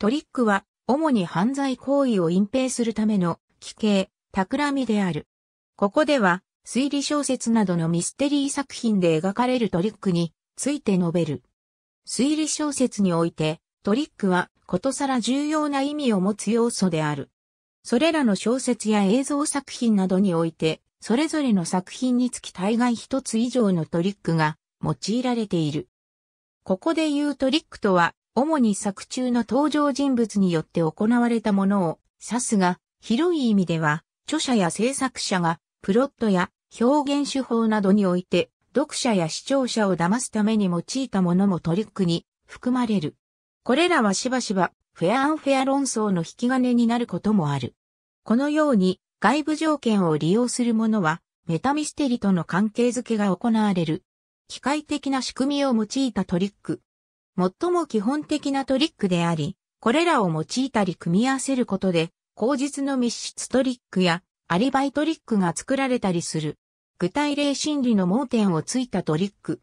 トリックは、主に犯罪行為を隠蔽するための、奇形、企みである。ここでは、推理小説などのミステリー作品で描かれるトリックについて述べる。推理小説において、トリックはことさら重要な意味を持つ要素である。それらの小説や映像作品などにおいて、それぞれの作品につき大概一つ以上のトリックが用いられている。ここで言うトリックとは、主に作中の登場人物によって行われたものを指すが、広い意味では、著者や制作者が、プロットや表現手法などにおいて、読者や視聴者を騙すために用いたものもトリックに含まれる。これらはしばしば、フェアアンフェア論争の引き金になることもある。このように、外部条件を利用するものは、メタミステリとの関係づけが行われる。機械的な仕組みを用いたトリック、最も基本的なトリックであり、これらを用いたり組み合わせることで、口実の密室トリックやアリバイトリックが作られたりする。具体例心理の盲点をついたトリック。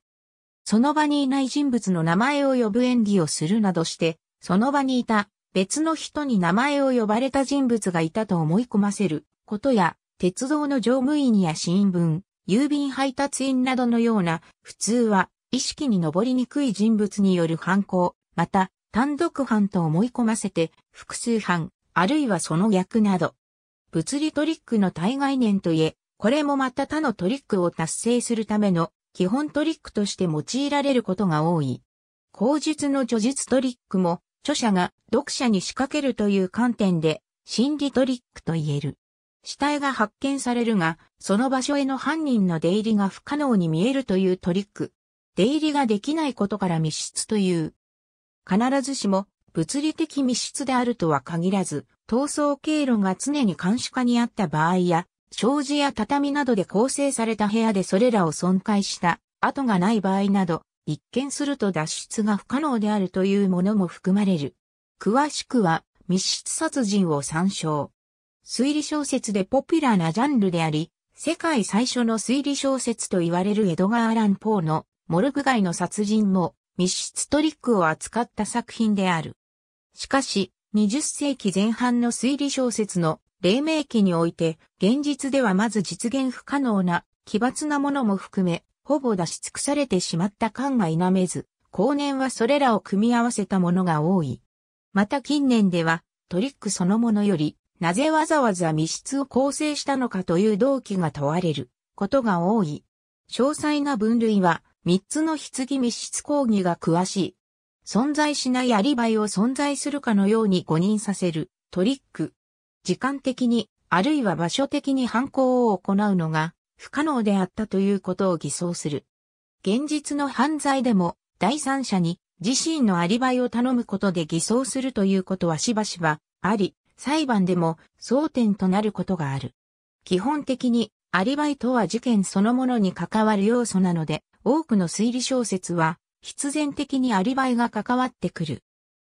その場にいない人物の名前を呼ぶ演技をするなどして、その場にいた別の人に名前を呼ばれた人物がいたと思い込ませることや、鉄道の乗務員や新聞、郵便配達員などのような、普通は意識に上りにくい人物による犯行、また、単独犯と思い込ませて、複数犯、あるいはその逆など。物理トリックの対概念といえ、これもまた他のトリックを達成するための基本トリックとして用いられることが多い。口述の叙述トリックも、著者が読者に仕掛けるという観点で、心理トリックと言える。死体が発見されるが、その場所への犯人の出入りが不可能に見えるというトリック。出入りができないことから密室という。必ずしも物理的密室であるとは限らず、逃走経路が常に監視下にあった場合や、障子や畳などで構成された部屋でそれらを損壊した跡がない場合など、一見すると脱出が不可能であるというものも含まれる。詳しくは密室殺人を参照。推理小説でポピュラーなジャンルであり、世界最初の推理小説と言われるエドガー・アラン・ポーのモルグ街の殺人も密室トリックを扱った作品である。しかし、20世紀前半の推理小説の黎明期において、現実ではまず実現不可能な奇抜なものも含め、ほぼ出し尽くされてしまった感が否めず、後年はそれらを組み合わせたものが多い。また近年では、トリックそのものより、なぜわざわざ密室を構成したのかという動機が問われることが多い。詳細な分類は三つの棺密室講義が詳しい。存在しないアリバイを存在するかのように誤認させるトリック。時間的に、あるいは場所的に犯行を行うのが不可能であったということを偽装する。現実の犯罪でも第三者に自身のアリバイを頼むことで偽装するということはしばしばあり、裁判でも争点となることがある。基本的にアリバイとは事件そのものに関わる要素なので、多くの推理小説は必然的にアリバイが関わってくる。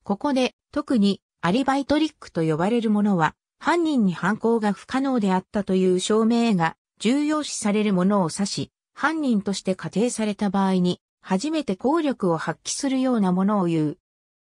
ここで特にアリバイトリックと呼ばれるものは犯人に犯行が不可能であったという証明が重要視されるものを指し、犯人として仮定された場合に初めて効力を発揮するようなものを言う。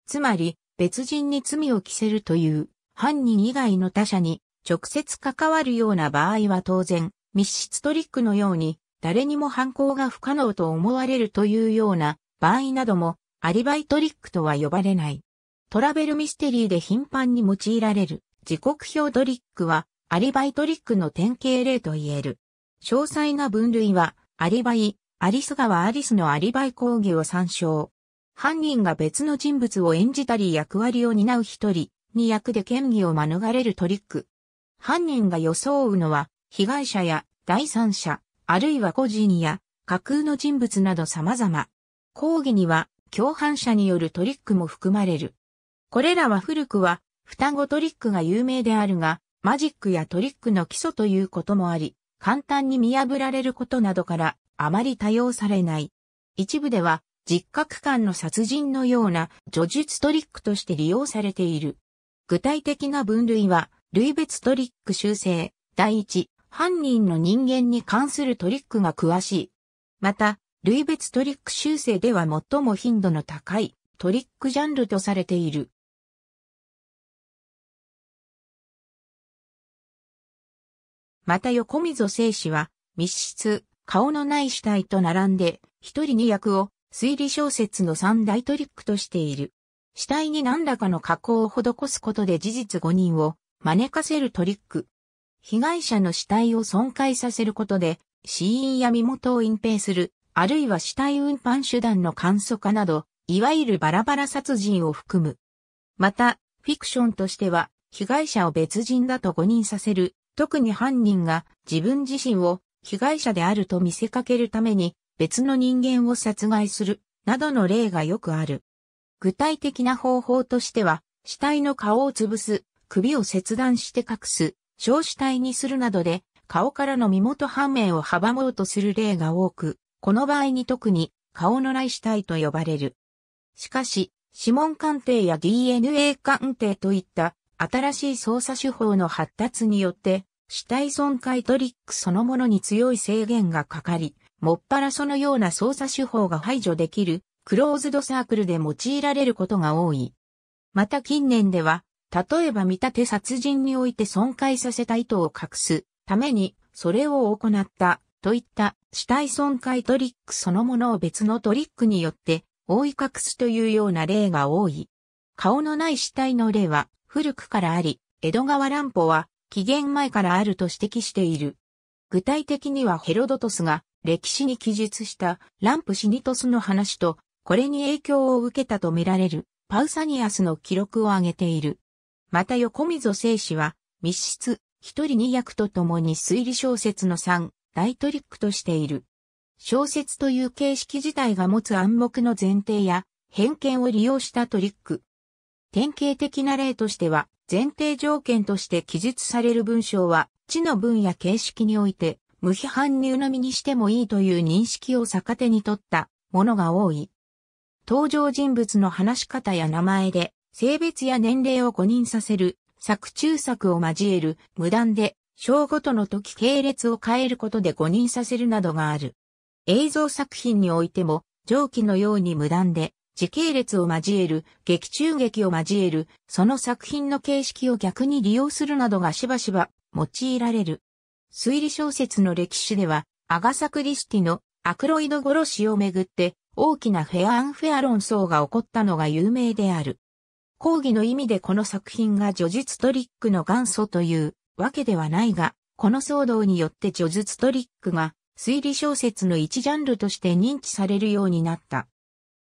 つまり別人に罪を着せるという犯人以外の他者に直接関わるような場合は当然密室トリックのように誰にも犯行が不可能と思われるというような場合などもアリバイトリックとは呼ばれない。トラベルミステリーで頻繁に用いられる時刻表トリックはアリバイトリックの典型例と言える。詳細な分類はアリバイ、アリス川アリスのアリバイ講義を参照。犯人が別の人物を演じたり役割を担う一人に役で嫌疑を免れるトリック。犯人が装うのは被害者や第三者、あるいは個人や架空の人物など様々。講義には共犯者によるトリックも含まれる。これらは古くは双子トリックが有名であるが、マジックやトリックの基礎ということもあり、簡単に見破られることなどからあまり多用されない。一部では実格感間の殺人のような叙述トリックとして利用されている。具体的な分類は、類別トリック修正、第一、犯人の人間に関するトリックが詳しい。また、類別トリック修正では最も頻度の高いトリックジャンルとされている。また横溝正史は密室、顔のない死体と並んで一人二役を推理小説の三大トリックとしている。死体に何らかの加工を施すことで事実5人を招かせるトリック。被害者の死体を損壊させることで、死因や身元を隠蔽する、あるいは死体運搬手段の簡素化など、いわゆるバラバラ殺人を含む。また、フィクションとしては、被害者を別人だと誤認させる、特に犯人が自分自身を被害者であると見せかけるために別の人間を殺害する、などの例がよくある。具体的な方法としては、死体の顔を潰す、首を切断して隠す、小死体にするなどで顔からの身元判明を阻もうとする例が多く、この場合に特に顔のない死体と呼ばれる。しかし、指紋鑑定や DNA 鑑定といった新しい捜査手法の発達によって、死体損壊トリックそのものに強い制限がかかり、もっぱらそのような捜査手法が排除できる、クローズドサークルで用いられることが多い。また近年では、例えば見立て殺人において損壊させた意図を隠すために、それを行ったといった死体損壊トリックそのものを別のトリックによって覆い隠すというような例が多い。顔のない死体の例は古くからあり、江戸川乱歩は紀元前からあると指摘している。具体的にはヘロドトスが歴史に記述したランプシニトスの話と、これに影響を受けたとみられるパウサニアスの記録を挙げている。また横溝正史は、密室、一人二役と共に推理小説の三、大トリックとしている。小説という形式自体が持つ暗黙の前提や、偏見を利用したトリック。典型的な例としては、前提条件として記述される文章は、知の文や形式において、無批判に鵜呑みにしてもいいという認識を逆手に取ったものが多い。登場人物の話し方や名前で性別や年齢を誤認させる、作中作を交える、無断で、章ごとの時系列を変えることで誤認させるなどがある。映像作品においても、上記のように無断で、時系列を交える、劇中劇を交える、その作品の形式を逆に利用するなどがしばしば用いられる。推理小説の歴史では、アガサ・クリスティのアクロイド殺しをめぐって大きなフェアアンフェア論争が起こったのが有名である。講義の意味でこの作品が叙述トリックの元祖というわけではないが、この騒動によって叙述トリックが推理小説の一ジャンルとして認知されるようになった。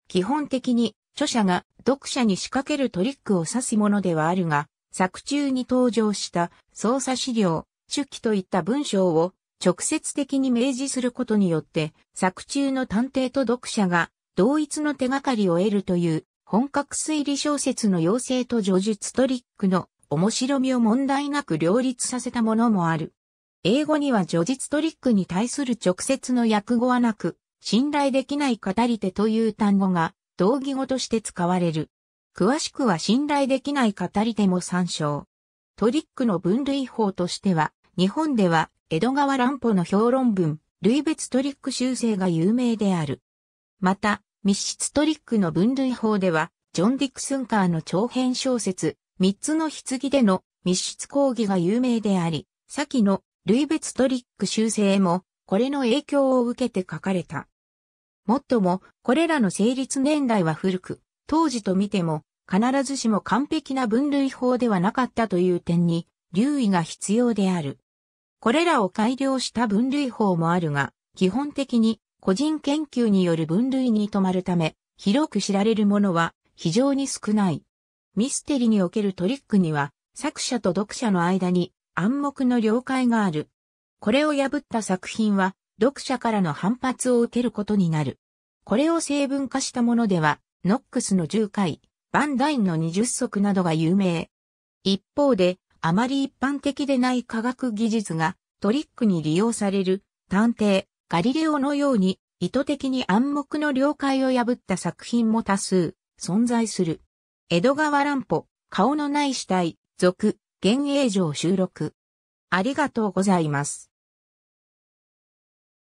基本的に著者が読者に仕掛けるトリックを指すものではあるが、作中に登場した捜査資料、手記といった文章を直接的に明示することによって、作中の探偵と読者が同一の手がかりを得るという本格推理小説の妖精と叙述トリックの面白みを問題なく両立させたものもある。英語には叙述トリックに対する直接の訳語はなく、信頼できない語り手という単語が同義語として使われる。詳しくは信頼できない語り手も参照。トリックの分類法としては、日本では江戸川乱歩の評論文、類別トリック修正が有名である。また、密室トリックの分類法では、ジョン・ディクスンカーの長編小説、三つの棺での密室講義が有名であり、先の類別トリック修正も、これの影響を受けて書かれた。もっとも、これらの成立年代は古く、当時と見ても、必ずしも完璧な分類法ではなかったという点に、留意が必要である。これらを改良した分類法もあるが、基本的に個人研究による分類に止まるため、広く知られるものは非常に少ない。ミステリにおけるトリックには、作者と読者の間に暗黙の了解がある。これを破った作品は、読者からの反発を受けることになる。これを成分化したものでは、ノックスの10回、バンダインの20足などが有名。一方で、あまり一般的でない科学技術がトリックに利用される探偵、ガリレオのように意図的に暗黙の了解を破った作品も多数存在する。江戸川乱歩、顔のない死体、続、幻影城収録。ありがとうございます。